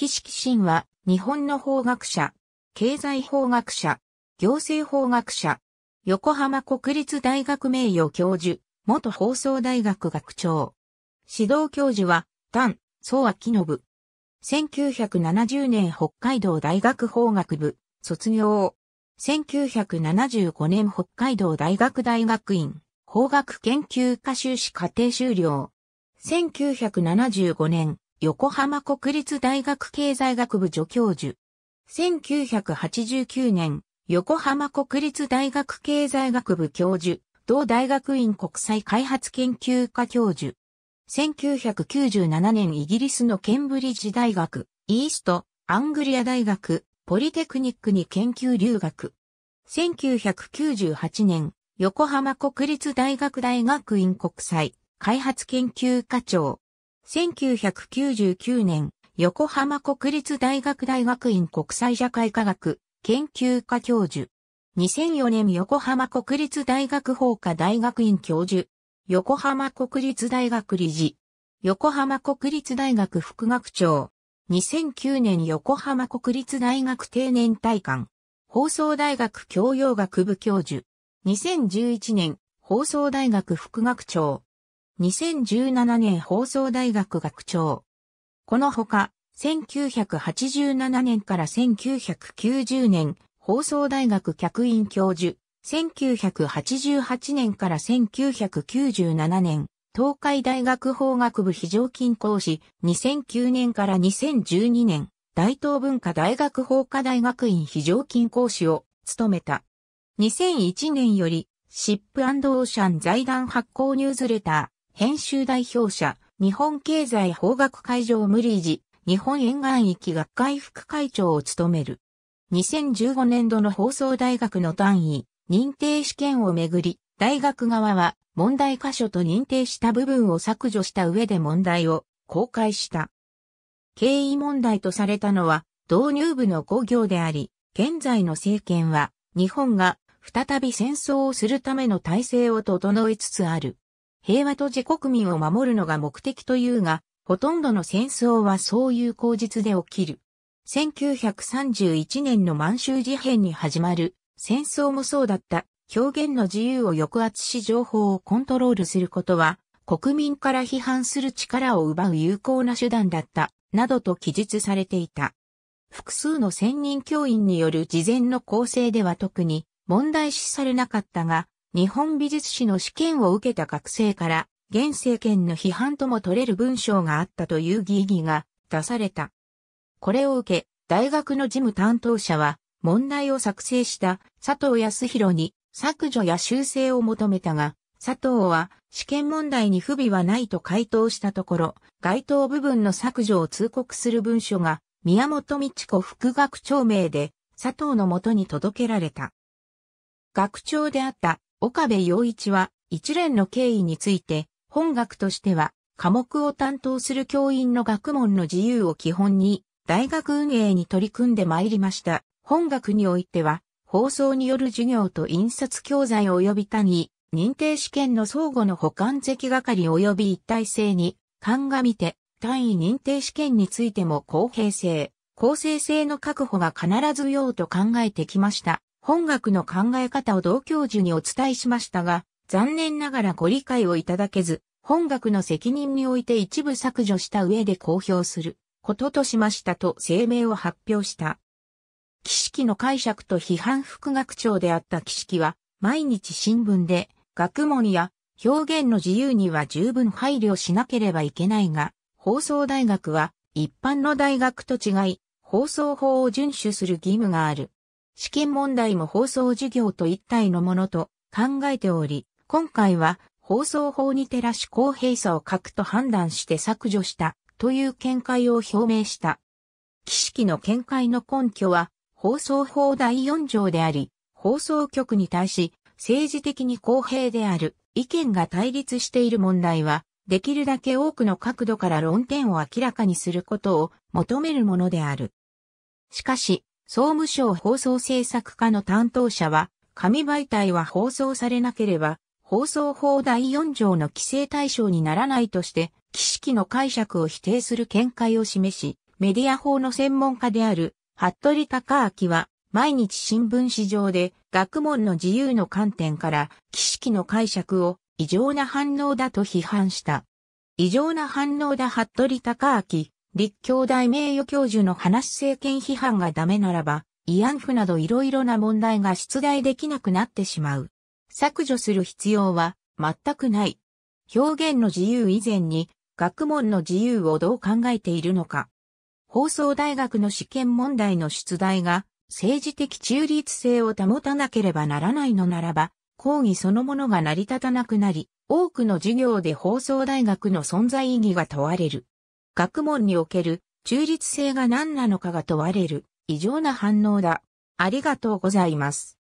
岸紀神は、日本の法学者、経済法学者、行政法学者、横浜国立大学名誉教授、元放送大学学長。指導教授は、丹、宗昭信。1970年北海道大学法学部、卒業。1975年北海道大学大学院、法学研究科修士課程修了。1975年、横浜国立大学経済学部助教授。1989年、横浜国立大学経済学部教授、同大学院国際開発研究科教授。1997年イギリスのケンブリッジ大学、イースト、アングリア大学、ポリテクニックに研究留学。1998年、横浜国立大学大学院国際開発研究課長。1999年、横浜国立大学大学院国際社会科学研究科教授。2004年横浜国立大学法科大学院教授。横浜国立大学理事。横浜国立大学副学長。2009年横浜国立大学定年退官。放送大学教養学部教授。2011年放送大学副学長。2017年放送大学学長。このほか、1987年から1990年、放送大学客員教授、1988年から1997年、東海大学法学部非常勤講師、2009年から2012年、大東文化大学法科大学院非常勤講師を務めた。2001年より、シップオーシャン財団発行ニュースレタ編集代表者、日本経済法学会場無理事、日本沿岸域学会副会長を務める。2015年度の放送大学の単位、認定試験をめぐり、大学側は問題箇所と認定した部分を削除した上で問題を公開した。経緯問題とされたのは導入部の工業であり、現在の政権は日本が再び戦争をするための体制を整えつつある平和と自国民を守るのが目的というが、ほとんどの戦争はそういう口実で起きる。1931年の満州事変に始まる戦争もそうだった表現の自由を抑圧し情報をコントロールすることは国民から批判する力を奪う有効な手段だったなどと記述されていた。複数の専任教員による事前の構成では特に問題視されなかったが日本美術史の試験を受けた学生から、現政権の批判とも取れる文章があったという疑義が出された。これを受け、大学の事務担当者は、問題を作成した佐藤康弘に削除や修正を求めたが、佐藤は試験問題に不備はないと回答したところ、該当部分の削除を通告する文書が宮本美智子副学長名で佐藤のもとに届けられた。学長であった岡部陽一は一連の経緯について、本学としては科目を担当する教員の学問の自由を基本に、大学運営に取り組んでまいりました。本学においては、放送による授業と印刷教材及び他に、認定試験の相互の保管席係及び一体性に、鑑みて、単位認定試験についても公平性、公正性の確保が必ず要と考えてきました。本学の考え方を同教授にお伝えしましたが、残念ながらご理解をいただけず、本学の責任において一部削除した上で公表することとしましたと声明を発表した。儀式の解釈と批判副学長であった儀式は、毎日新聞で、学問や表現の自由には十分配慮しなければいけないが、放送大学は一般の大学と違い、放送法を遵守する義務がある。試験問題も放送事業と一体のものと考えており、今回は放送法に照らし公平さを欠くと判断して削除したという見解を表明した。知式の見解の根拠は放送法第4条であり、放送局に対し政治的に公平である意見が対立している問題は、できるだけ多くの角度から論点を明らかにすることを求めるものである。しかし、総務省放送制作課の担当者は、紙媒体は放送されなければ、放送法第4条の規制対象にならないとして、記式の解釈を否定する見解を示し、メディア法の専門家である、服部隆明は、毎日新聞史上で、学問の自由の観点から、記式の解釈を異常な反応だと批判した。異常な反応だ服部隆明、立教大名誉教授の話政権批判がダメならば、慰安婦などいろいろな問題が出題できなくなってしまう。削除する必要は全くない。表現の自由以前に学問の自由をどう考えているのか。放送大学の試験問題の出題が政治的中立性を保たなければならないのならば、講義そのものが成り立たなくなり、多くの授業で放送大学の存在意義が問われる。学問における中立性が何なのかが問われる異常な反応だ。ありがとうございます。